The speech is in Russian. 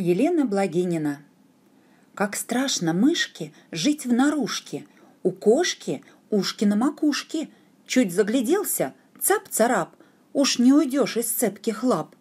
Елена Благинина. Как страшно мышке жить в наружке, у кошки ушки на макушке. Чуть загляделся, цап-царап, уж не уйдешь из цепких лап.